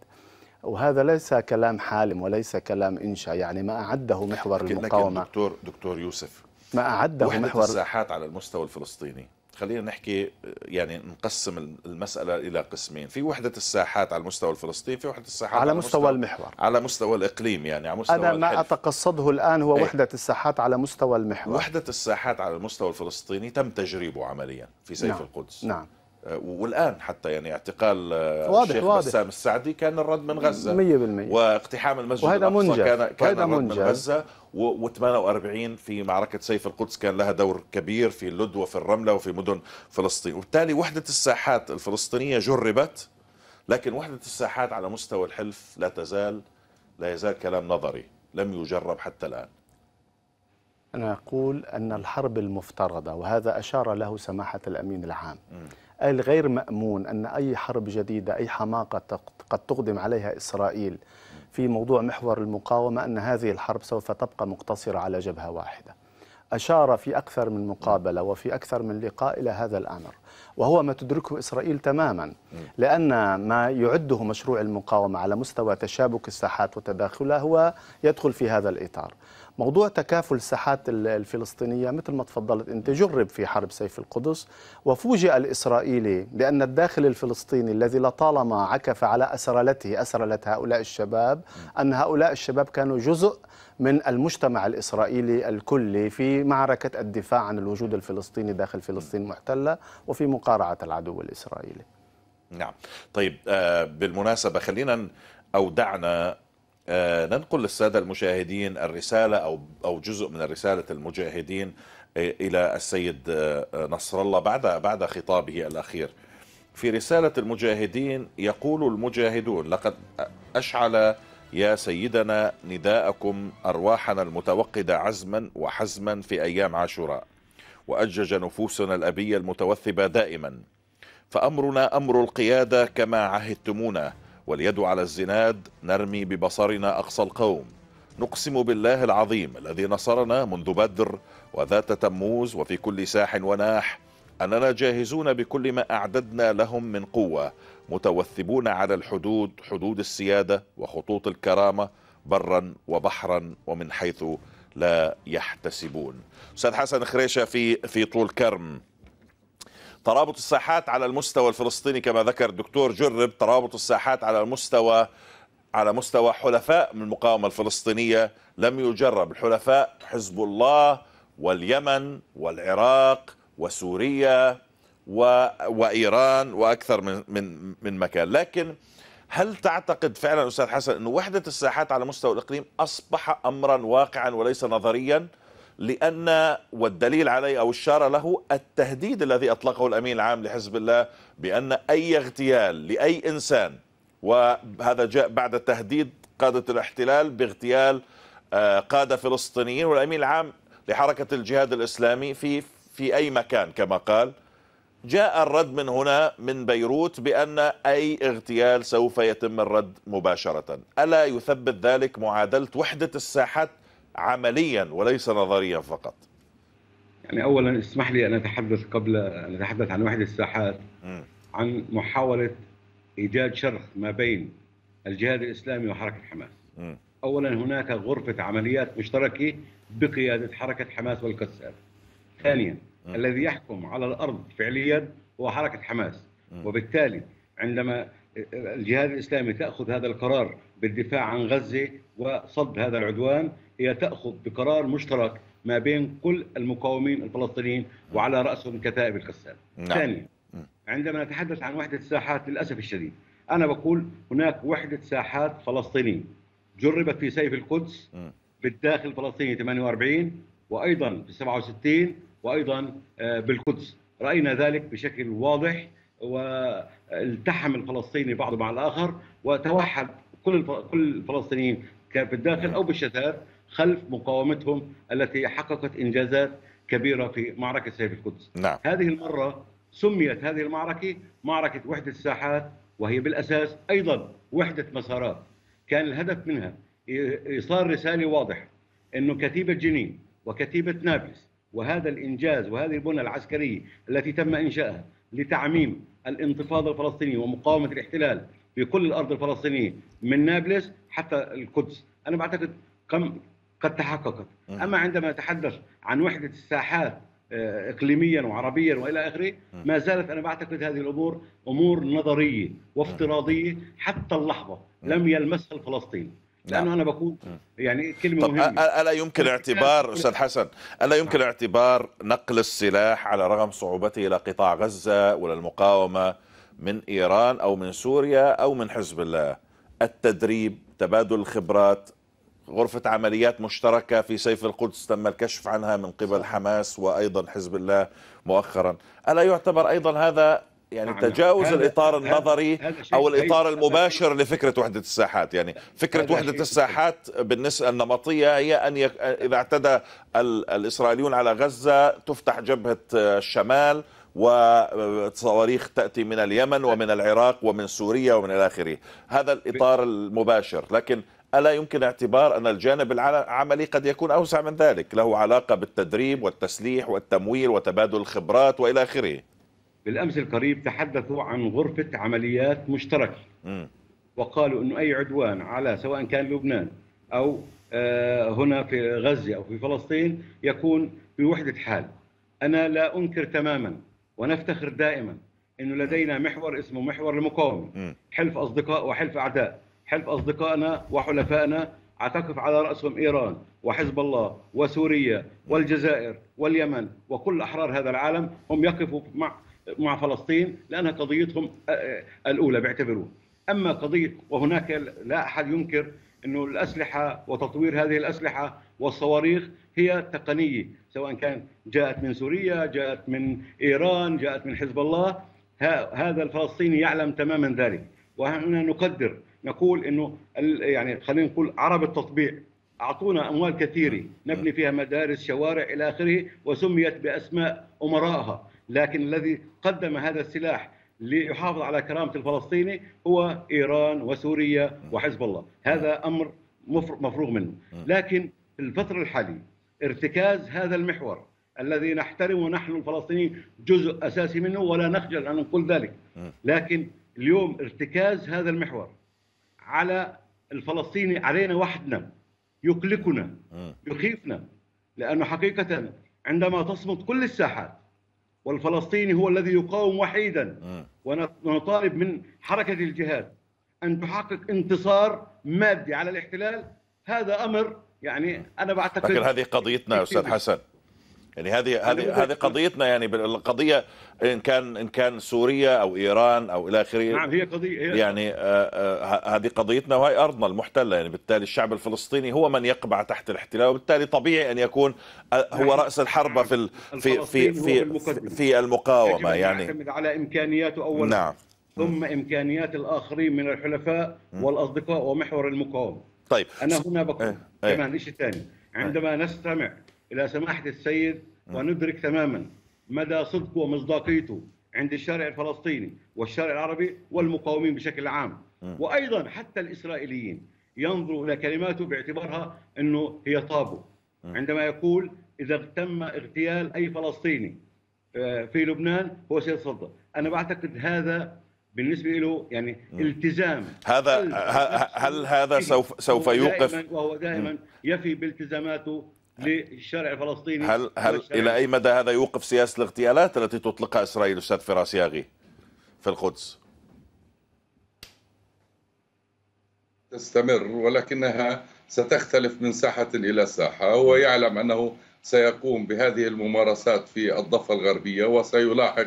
[SPEAKER 4] وهذا ليس كلام حالم وليس كلام إنشا يعني ما أعده محور لكن المقاومة لكن
[SPEAKER 1] دكتور, دكتور يوسف
[SPEAKER 4] ما أعده وحدة محور الساحات
[SPEAKER 1] على المستوى الفلسطيني خلينا نحكي يعني نقسم المسألة إلى قسمين في وحدة الساحات على المستوى الفلسطيني في وحدة الساحات على, على مستوى, مستوى المحور على مستوى الإقليم يعني على مستوى أنا ما الحلف.
[SPEAKER 4] أتقصده الآن هو ايه؟ وحدة الساحات على مستوى المحور وحدة
[SPEAKER 1] الساحات على المستوى الفلسطيني تم تجريبه عمليا في سيف نعم. القدس نعم آه، والان حتى يعني اعتقال آه، واضح الشيخ واضح. بسام السعدي كان الرد من غزه 100% واقتحام المسجد الاقصى كان كان الرد من غزه و48 في معركه سيف القدس كان لها دور كبير في اللد وفي الرمله وفي مدن فلسطين وبالتالي وحده الساحات الفلسطينيه جربت لكن وحده الساحات على مستوى الحلف لا تزال لا يزال كلام نظري لم يجرب حتى الان
[SPEAKER 4] انا اقول ان الحرب المفترضه وهذا اشار له سماحه الامين العام م. الغير مأمون أن أي حرب جديدة أي حماقة قد تقدم عليها إسرائيل في موضوع محور المقاومة أن هذه الحرب سوف تبقى مقتصرة على جبهة واحدة أشار في أكثر من مقابلة وفي أكثر من لقاء إلى هذا الأمر وهو ما تدركه إسرائيل تماما لأن ما يعده مشروع المقاومة على مستوى تشابك الساحات وتداخلها هو يدخل في هذا الإطار موضوع تكافل الساحات الفلسطينية مثل ما تفضلت أنت جرب في حرب سيف القدس وفوجئ الإسرائيلي لأن الداخل الفلسطيني الذي لطالما عكف على أسرلته أسرلة هؤلاء الشباب أن هؤلاء الشباب كانوا جزء من المجتمع الإسرائيلي الكلي في معركة الدفاع عن الوجود الفلسطيني داخل فلسطين المحتلة وفي مقارعة العدو الإسرائيلي
[SPEAKER 1] نعم طيب آه، بالمناسبة خلينا أو دعنا آه، ننقل للسادة المشاهدين الرسالة أو أو جزء من رسالة المجاهدين آه، إلى السيد آه، نصر الله بعد بعد خطابه الأخير في رسالة المجاهدين يقول المجاهدون لقد أشعل يا سيدنا نداءكم أرواحنا المتوقدة عزما وحزما في أيام عاشوراء وأجج نفوسنا الأبية المتوثبة دائما فأمرنا أمر القيادة كما عهدتمونا واليد على الزناد نرمي ببصرنا أقصى القوم نقسم بالله العظيم الذي نصرنا منذ بدر وذات تموز وفي كل ساح وناح أننا جاهزون بكل ما أعددنا لهم من قوة متوثبون على الحدود حدود السيادة وخطوط الكرامة برا وبحرا ومن حيث لا يحتسبون أستاذ حسن خريشة في في طول كرم ترابط الساحات على المستوى الفلسطيني كما ذكر الدكتور جرب ترابط الساحات على المستوى على مستوى حلفاء من المقاومة الفلسطينية لم يجرب الحلفاء حزب الله واليمن والعراق وسوريا و... وإيران وأكثر من, من, من مكان لكن هل تعتقد فعلا أستاذ حسن أن وحدة الساحات على مستوى الإقليم أصبح أمرا واقعا وليس نظريا؟ لأن والدليل عليه أو الشارة له التهديد الذي أطلقه الأمين العام لحزب الله بأن أي اغتيال لأي إنسان وهذا جاء بعد تهديد قادة الاحتلال باغتيال آه، قادة فلسطينيين والأمين العام لحركة الجهاد الإسلامي في في أي مكان كما قال جاء الرد من هنا من بيروت بأن أي اغتيال سوف يتم الرد مباشرة ألا يثبت ذلك معادلة وحدة الساحات عمليا وليس نظريا فقط
[SPEAKER 3] يعني اولا اسمح لي ان اتحدث قبل ان اتحدث عن وحده الساحات م. عن محاوله ايجاد شرخ ما بين الجهاد الاسلامي وحركه حماس. م. اولا هناك غرفه عمليات مشتركه بقياده حركه حماس والقسام. ثانيا م. الذي يحكم على الارض فعليا هو حركه حماس وبالتالي عندما الجهاد الاسلامي تاخذ هذا القرار بالدفاع عن غزه وصد هذا العدوان هي تأخذ بقرار مشترك ما بين كل المقاومين الفلسطينيين وعلى رأسهم كتائب القسام نعم. ثانيا عندما نتحدث عن وحدة ساحات للأسف الشديد أنا بقول هناك وحدة ساحات فلسطينية جربت في سيف القدس بالداخل الفلسطيني 48 وأيضا في 67 وأيضا آه، بالقدس رأينا ذلك بشكل واضح والتحم الفلسطيني بعضه مع الآخر وتوحد كل كل الفلسطينيين كان في الداخل او بالشتات خلف مقاومتهم التي حققت انجازات كبيره في معركه سيف القدس. نعم. هذه المره سميت هذه المعركه معركه وحده الساحات وهي بالاساس ايضا وحده مسارات. كان الهدف منها ايصال رساله واضحه انه كتيبه جنين وكتيبه نابلس وهذا الانجاز وهذه البنى العسكريه التي تم انشائها لتعميم الانتفاضه الفلسطينيه ومقاومه الاحتلال في كل الارض الفلسطينيه من نابلس حتى القدس انا بعتقد كم قد تحققت آه. اما عندما نتحدث عن وحده الساحات آه، اقليميا وعربيا والى اخره آه. ما زالت انا بعتقد هذه الامور امور نظريه وافتراضيه حتى اللحظه لم يلمسها الفلسطيني نعم. لانه انا بقول يعني كلمه طب مهمه الا يمكن اعتبار استاذ حسن الا يمكن نعم. اعتبار
[SPEAKER 1] نقل السلاح على رغم صعوبته الى قطاع غزه ولا المقاومه من ايران او من سوريا او من حزب الله التدريب تبادل الخبرات غرفة عمليات مشتركة في سيف القدس تم الكشف عنها من قبل حماس وأيضا حزب الله مؤخرا ألا يعتبر أيضا هذا يعني نعم. تجاوز هذا الإطار هذا النظري هذا أو الإطار المباشر لفكرة وحدة الساحات يعني فكرة وحدة الساحات بالنسبة النمطية هي أن إذا اعتدى الإسرائيليون على غزة تفتح جبهة آه، الشمال وصواريخ تأتي من اليمن ومن العراق ومن سوريا ومن إلى آخره هذا الإطار المباشر لكن ألا يمكن اعتبار أن الجانب العملي قد يكون أوسع من ذلك له علاقة بالتدريب والتسليح والتمويل وتبادل الخبرات وإلى آخره
[SPEAKER 3] بالأمس القريب تحدثوا عن غرفة عمليات مشتركة وقالوا أنه أي عدوان على سواء كان لبنان أو آه، هنا في غزة أو في فلسطين يكون بوحدة حال أنا لا أنكر تماما ونفتخر دائما انه لدينا محور اسمه محور المقاومه حلف اصدقاء وحلف اعداء حلف اصدقائنا وحلفائنا تقف على راسهم ايران وحزب الله وسوريا والجزائر واليمن وكل احرار هذا العالم هم يقفوا مع مع فلسطين لانها قضيتهم آه، آه، الاولى بيعتبروه اما قضيه وهناك لا احد ينكر انه الاسلحه وتطوير هذه الاسلحه والصواريخ هي تقنيه سواء كان جاءت من سوريا جاءت من ايران جاءت من حزب الله هذا الفلسطيني يعلم تماما ذلك وهنا نقدر نقول انه يعني خلينا نقول عرب التطبيع اعطونا اموال كثيره نبني فيها مدارس شوارع الى اخره وسميت باسماء امرائها لكن الذي قدم هذا السلاح ليحافظ على كرامه الفلسطيني هو ايران وسوريا وحزب الله هذا امر مفروغ منه آه. لكن في الفترة الحالية ارتكاز هذا المحور الذي نحترمه نحن الفلسطينيين جزء أساسي منه ولا نخجل أن نقول ذلك لكن اليوم ارتكاز هذا المحور على الفلسطيني علينا وحدنا يقلقنا يخيفنا لأنه حقيقة عندما تصمت كل الساحات والفلسطيني هو الذي يقاوم وحيدا ونطالب من حركة الجهاد أن تحقق انتصار مادي على الاحتلال هذا أمر يعني انا بعتقد لكن هذه
[SPEAKER 1] قضيتنا يا استاذ حسن يعني هذه هذه هذه قضيتنا يعني القضيه ان كان ان كان سوريا او ايران او الى اخره نعم هي قضيه يعني آه، آه، هذه قضيتنا وهي ارضنا المحتله يعني بالتالي الشعب الفلسطيني هو من يقبع تحت الاحتلال وبالتالي طبيعي ان يكون آه، هو نعم. راس الحرب في في في في, في المقاومه يعني يعتمد
[SPEAKER 3] على امكانياته اولا نعم ثم امكانيات الاخرين من الحلفاء والاصدقاء ومحور المقاومه طيب انا هنا بقول إيه، إيه. كمان شيء ثاني عندما إيه. نستمع الى سماحه السيد وندرك تماما مدى صدقه ومصداقيته عند الشارع الفلسطيني والشارع العربي والمقاومين بشكل عام وايضا حتى الاسرائيليين ينظروا الى كلماته باعتبارها انه هي طابو عندما يقول اذا تم اغتيال اي فلسطيني آه، في لبنان هو سيتصدى انا بعتقد هذا بالنسبه له يعني التزام هذا هل هذا سوف سوف يوقف وهو دائما يفي بالتزاماته للشارع الفلسطيني هل هل الى اي
[SPEAKER 1] مدى هذا يوقف سياسه الاغتيالات التي تطلقها اسرائيل استاذ فراس ياغي في القدس؟
[SPEAKER 2] تستمر ولكنها ستختلف من ساحه الى ساحه هو يعلم انه سيقوم بهذه الممارسات في الضفه الغربيه وسيلاحق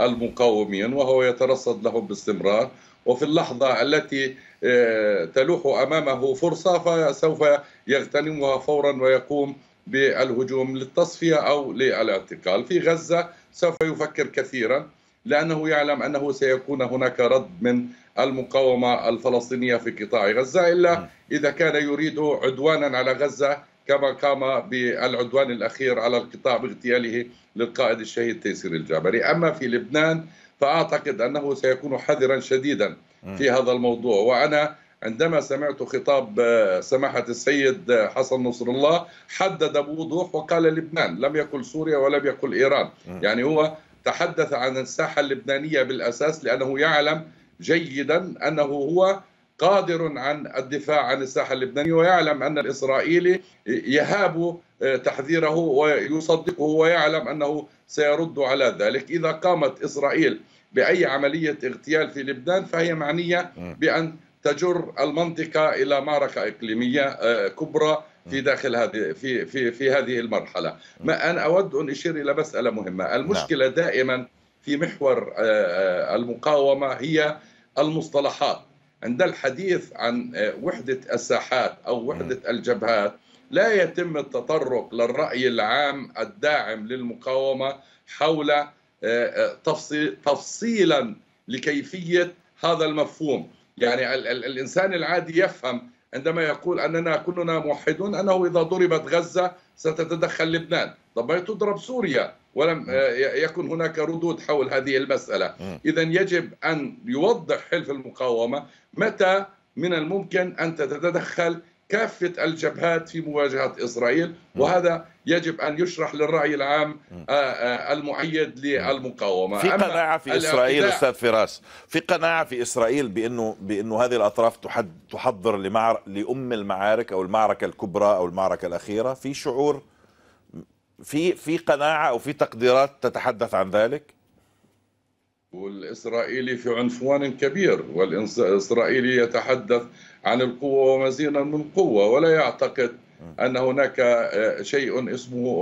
[SPEAKER 2] المقاومين وهو يترصد لهم باستمرار وفي اللحظة التي آه، تلوح أمامه فرصة فسوف يغتنمها فورا ويقوم بالهجوم للتصفية أو للاعتقال في غزة سوف يفكر كثيرا لأنه يعلم أنه سيكون هناك رد من المقاومة الفلسطينية في قطاع غزة إلا إذا كان يريد عدوانا على غزة كما قام بالعدوان الأخير على القطاع باغتياله للقائد الشهيد تيسير الجابري أما في لبنان فأعتقد أنه سيكون حذرا شديدا في هذا الموضوع وأنا عندما سمعت خطاب آه، سماحة السيد آه، حسن نصر الله حدد بوضوح وقال لبنان لم يقل سوريا ولم يقل إيران يعني هو تحدث عن الساحة اللبنانية بالأساس لأنه يعلم جيدا أنه هو قادر عن الدفاع عن الساحه اللبنانيه ويعلم ان الاسرائيلي يهاب آه، تحذيره ويصدقه ويعلم انه سيرد على ذلك اذا قامت اسرائيل باي عمليه اغتيال في لبنان فهي معنيه بان تجر المنطقه الى معركه اقليميه آه، كبرى في داخل هذه في في في هذه المرحله ما انا اود ان اشير الى مساله مهمه نعم. المشكله دائما في محور آه، المقاومه هي المصطلحات عند الحديث عن آه، وحدة الساحات أو وحدة الجبهات لا يتم التطرق للرأي العام الداعم للمقاومة حول آه، آه، تفصيلا لكيفية هذا المفهوم يعني الإنسان العادي يفهم عندما يقول أننا كلنا موحدون أنه إذا ضربت غزة ستتدخل لبنان ضبط تضرب سوريا ولم آه، يكن هناك ردود حول هذه المسألة إذا يجب أن يوضح حلف المقاومة متى من الممكن أن تتدخل كافة الجبهات في مواجهة إسرائيل وهذا يجب أن يشرح للرأي العام آه، آه، المعيد للمقاومة في قناعة في إسرائيل أستاذ
[SPEAKER 1] فراس في قناعة في إسرائيل بأنه بأنه هذه الأطراف تحضر لأم المعارك أو المعركة الكبرى أو المعركة الأخيرة في شعور في في قناعه او في تقديرات
[SPEAKER 2] تتحدث عن ذلك؟ والإسرائيلي في عنفوان كبير والإسرائيلي يتحدث عن القوة ومزيدا من قوة ولا يعتقد أن هناك آه، شيء اسمه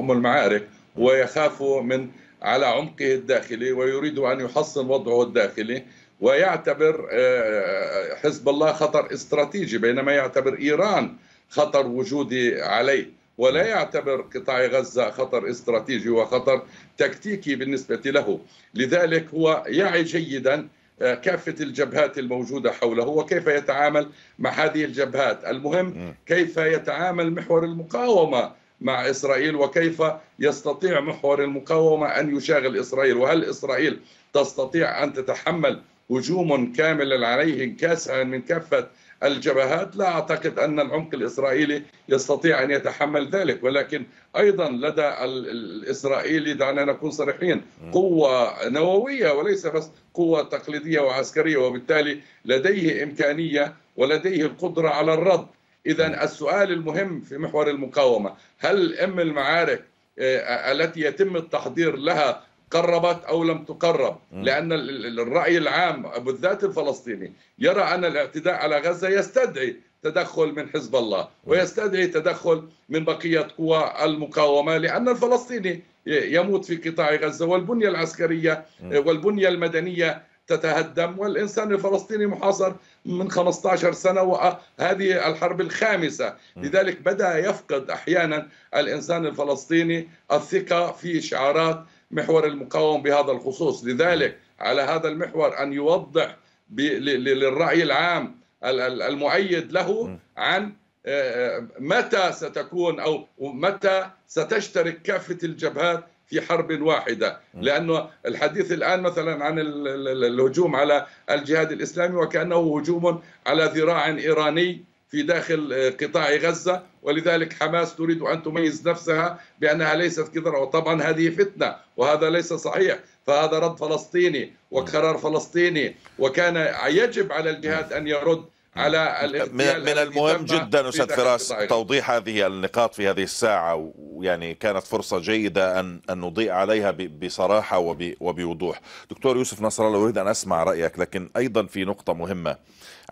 [SPEAKER 2] أم المعارك ويخاف من على عمقه الداخلي ويريد أن يحصن وضعه الداخلي ويعتبر آه، آه، حزب الله خطر استراتيجي بينما يعتبر إيران خطر وجودي عليه ولا يعتبر قطاع غزة خطر استراتيجي وخطر تكتيكي بالنسبة له لذلك هو يعي جيدا آه، كافة الجبهات الموجودة حوله وكيف يتعامل مع هذه الجبهات المهم كيف يتعامل محور المقاومة مع إسرائيل وكيف يستطيع محور المقاومة أن يشاغل إسرائيل وهل إسرائيل تستطيع أن تتحمل هجوم كامل عليه كاسعا من كافة الجبهات لا أعتقد أن العمق الإسرائيلي يستطيع أن يتحمل ذلك ولكن أيضا لدى الإسرائيلي دعنا نكون صريحين قوة نووية وليس بس قوة تقليدية وعسكرية وبالتالي لديه إمكانية ولديه القدرة على الرد إذا السؤال المهم في محور المقاومة هل أم المعارك آه، التي يتم التحضير لها قربت او لم تقرب لان الراي العام بالذات الفلسطيني يرى ان الاعتداء على غزه يستدعي تدخل من حزب الله ويستدعي تدخل من بقيه قوى المقاومه لان الفلسطيني يموت في قطاع غزه والبنيه العسكريه آه، والبنيه المدنيه تتهدم والإنسان الفلسطيني محاصر من 15 سنة وهذه الحرب الخامسة لذلك بدأ يفقد أحيانا الإنسان الفلسطيني الثقة في شعارات محور المقاومة بهذا الخصوص لذلك على هذا المحور أن يوضح للرأي العام المؤيد له عن آه، آه، متى ستكون أو متى ستشترك كافة الجبهات في حرب واحدة لأنه الحديث الآن مثلا عن الهجوم على الجهاد الإسلامي وكأنه هجوم على ذراع إيراني في داخل آه، قطاع غزة ولذلك حماس تريد أن تميز نفسها بأنها ليست كذا وطبعا هذه فتنة وهذا ليس صحيح فهذا رد فلسطيني وقرار فلسطيني وكان يجب على الجهاد أن يرد على الاغتيال من المهم جدا استاذ فراس
[SPEAKER 1] توضيح هذه النقاط في هذه الساعه ويعني كانت فرصه جيده ان ان نضيء عليها بصراحه وبوضوح. دكتور يوسف نصر الله اريد ان اسمع رايك لكن ايضا في نقطه مهمه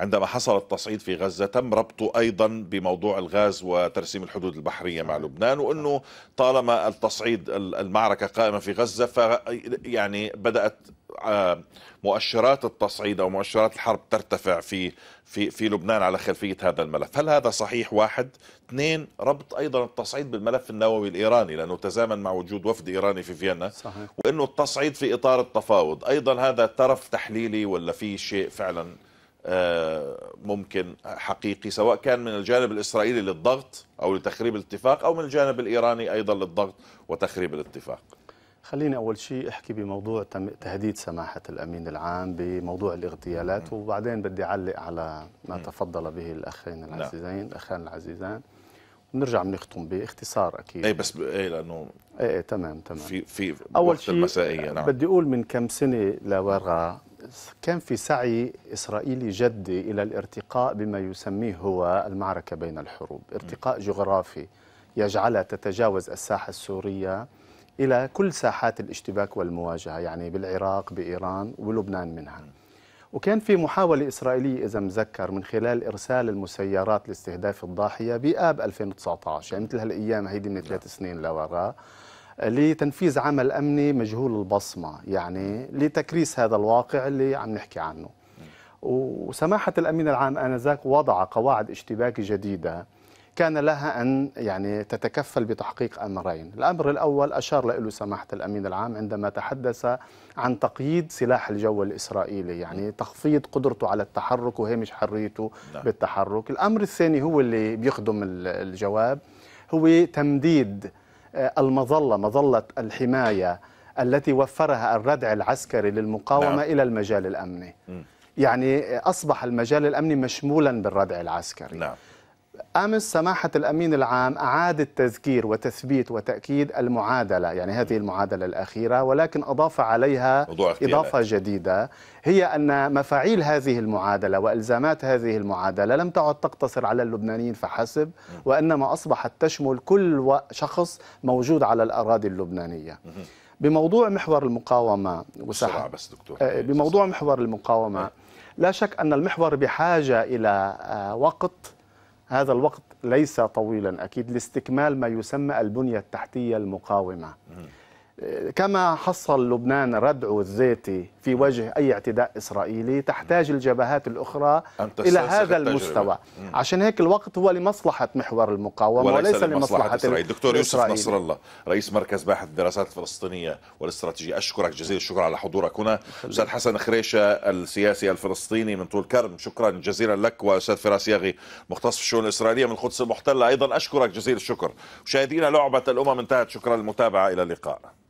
[SPEAKER 1] عندما حصل التصعيد في غزة تم ربطه أيضا بموضوع الغاز وترسيم الحدود البحرية مع لبنان وأنه طالما التصعيد المعركة قائمة في غزة ف يعني بدأت آه، مؤشرات التصعيد او مؤشرات الحرب ترتفع في في في لبنان على خلفيه هذا الملف، هل هذا صحيح واحد؟ اثنين ربط ايضا التصعيد بالملف النووي الايراني لانه تزامن مع وجود وفد ايراني في فيينا صحيح. وانه التصعيد في اطار التفاوض، ايضا هذا ترف تحليلي ولا في شيء فعلا آه، ممكن حقيقي سواء كان من الجانب الإسرائيلي للضغط أو لتخريب الاتفاق أو من الجانب الإيراني أيضا للضغط وتخريب الاتفاق
[SPEAKER 4] خليني أول شيء أحكي بموضوع تهديد سماحة الأمين العام بموضوع الاغتيالات وبعدين بدي أعلق على ما تفضل به الأخين نعم. العزيزين الأخان العزيزان ونرجع بنختم باختصار أكيد أي بس أي لأنه أي, أي تمام تمام في في أول شيء المسائية نعم. بدي أقول من كم سنة لورا كان في سعي إسرائيلي جدي إلى الارتقاء بما يسميه هو المعركة بين الحروب ارتقاء جغرافي يجعلها تتجاوز الساحة السورية إلى كل ساحات الاشتباك والمواجهة يعني بالعراق بإيران ولبنان منها وكان في محاولة إسرائيلية إذا مذكر من خلال إرسال المسيرات لاستهداف الضاحية بآب 2019 يعني مثل هالأيام هيدي من ثلاث نعم. سنين لوراء لتنفيذ عمل أمني مجهول البصمة يعني لتكريس هذا الواقع اللي عم نحكي عنه وسماحة الأمين العام آنذاك وضع قواعد اشتباك جديدة كان لها أن يعني تتكفل بتحقيق أمرين الأمر الأول أشار له سماحة الأمين العام عندما تحدث عن تقييد سلاح الجو الإسرائيلي يعني تخفيض قدرته على التحرك وهامش حريته ده. نعم. بالتحرك الأمر الثاني هو اللي بيخدم الجواب هو تمديد المظلة مظلة الحماية التي وفرها الردع العسكري للمقاومة نعم. إلى المجال الأمني م. يعني أصبح المجال الأمني مشمولا بالردع العسكري نعم. امس سماحه الامين العام اعاد التذكير وتثبيت وتاكيد المعادله يعني هذه المعادله الاخيره ولكن اضاف عليها اضافه جديده هي ان مفاعيل هذه المعادله والزامات هذه المعادله لم تعد تقتصر على اللبنانيين فحسب وانما اصبحت تشمل كل شخص موجود على الاراضي اللبنانيه بموضوع محور المقاومه وسحب بس دكتور آه، إيه، بموضوع محور المقاومه لا شك ان المحور بحاجه الى آه، وقت هذا الوقت ليس طويلا أكيد لاستكمال ما يسمى البنية التحتية المقاومة كما حصل لبنان ردعه الذاتي في وجه أي اعتداء إسرائيلي تحتاج الجبهات الأخرى إلى هذا المستوى التجربة. عشان هيك الوقت هو لمصلحة محور المقاومة وليس, وليس لمصلحة, إسرائيل دكتور يوسف نصر
[SPEAKER 1] الله رئيس مركز باحث الدراسات الفلسطينية والاستراتيجية أشكرك جزيل الشكر على حضورك هنا أستاذ حسن خريشة السياسي الفلسطيني من طول كرم شكرا جزيلا لك وأستاذ فراس ياغي مختص في الشؤون الإسرائيلية من القدس المحتلة أيضا أشكرك جزيل الشكر مشاهدينا لعبة الأمم انتهت شكرا للمتابعة إلى اللقاء